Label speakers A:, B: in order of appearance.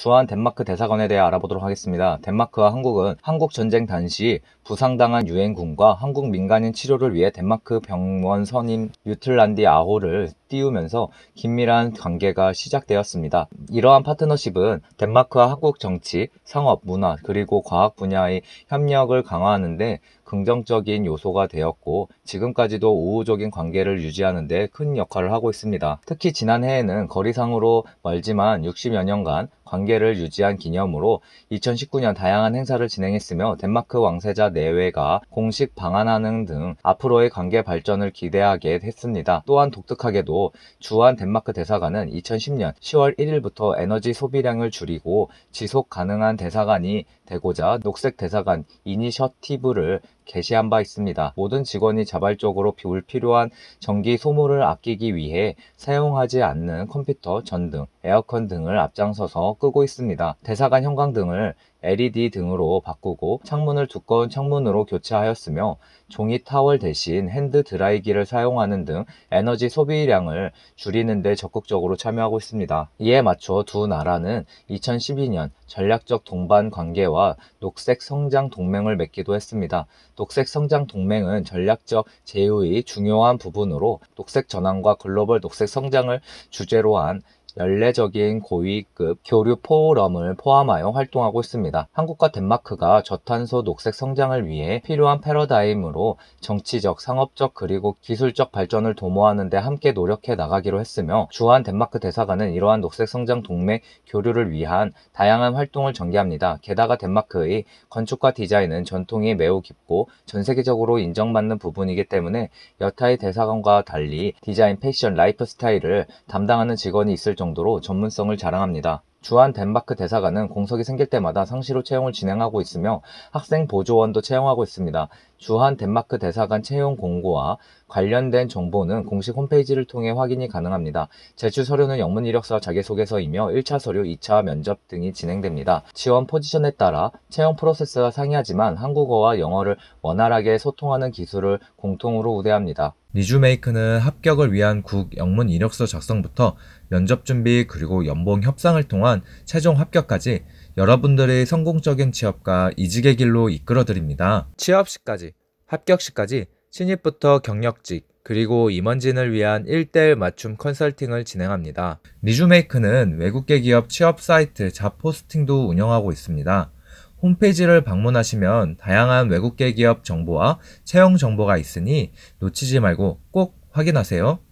A: 주한 덴마크 대사관에 대해 알아보도록 하겠습니다. 덴마크와 한국은 한국 전쟁 당시 부상당한 유엔군과 한국 민간인 치료를 위해 덴마크 병원 선임 유틀란디 아호를 띄우면서 긴밀한 관계가 시작되었습니다. 이러한 파트너십은 덴마크와 한국 정치, 상업, 문화, 그리고 과학 분야의 협력을 강화하는데 긍정적인 요소가 되었고 지금까지도 우호적인 관계를 유지하는 데 큰 역할을 하고 있습니다. 특히 지난해에는 거리상으로 멀지만 60여 년간 관계를 유지한 기념으로 2019년 다양한 행사를 진행했으며 덴마크 왕세자 내외가 공식 방한하는 등 앞으로의 관계 발전을 기대하게 했습니다. 또한 독특하게도 주한 덴마크 대사관은 2010년 10월 1일부터 에너지 소비량을 줄이고 지속 가능한 대사관이 되고자 녹색 대사관 이니셔티브를 게시한 바 있습니다. 모든 직원이 자발적으로 비울 필요한 전기 소모를 아끼기 위해 사용하지 않는 컴퓨터, 전등, 에어컨 등을 앞장서서 끄고 있습니다. 대사관 형광등을 LED 등으로 바꾸고 창문을 두꺼운 창문으로 교체하였으며 종이 타월 대신 핸드 드라이기를 사용하는 등 에너지 소비량을 줄이는 데 적극적으로 참여하고 있습니다. 이에 맞춰 두 나라는 2012년 전략적 동반 관계와 녹색 성장 동맹을 맺기도 했습니다. 녹색 성장 동맹은 전략적 제휴의 중요한 부분으로 녹색 전환과 글로벌 녹색 성장을 주제로 한 연례적인 고위급 교류 포럼을 포함하여 활동하고 있습니다. 한국과 덴마크가 저탄소 녹색 성장을 위해 필요한 패러다임으로 정치적, 상업적 그리고 기술적 발전을 도모하는 데 함께 노력해 나가기로 했으며 주한 덴마크 대사관은 이러한 녹색 성장 동맹 교류를 위한 다양한 활동을 전개합니다. 게다가 덴마크의 건축과 디자인은 전통이 매우 깊고 전 세계적으로 인정받는 부분이기 때문에 여타의 대사관과 달리 디자인, 패션, 라이프 스타일을 담당하는 직원이 있을 정도로 전문성을 자랑합니다. 주한 덴마크 대사관은 공석이 생길 때마다 상시로 채용을 진행하고 있으며 학생 보조원도 채용하고 있습니다. 주한 덴마크 대사관 채용 공고와 관련된 정보는 공식 홈페이지를 통해 확인이 가능합니다. 제출 서류는 영문 이력서 자기소개서이며 1차 서류, 2차 면접 등이 진행됩니다. 지원 포지션에 따라 채용 프로세스가 상이하지만 한국어와 영어를 원활하게 소통하는 기술을 공통으로 우대합니다. 리주메이크는 합격을 위한 국 영문 이력서 작성부터 면접 준비 그리고 연봉 협상을 통한 최종 합격까지 여러분들의 성공적인 취업과 이직의 길로 이끌어드립니다. 취업 시까지, 합격 시까지 신입부터 경력직, 그리고 임원진을 위한 1대1 맞춤 컨설팅을 진행합니다. 리주메이크는 외국계 기업 취업 사이트 잡 포스팅도 운영하고 있습니다. 홈페이지를 방문하시면 다양한 외국계 기업 정보와 채용 정보가 있으니 놓치지 말고 꼭 확인하세요.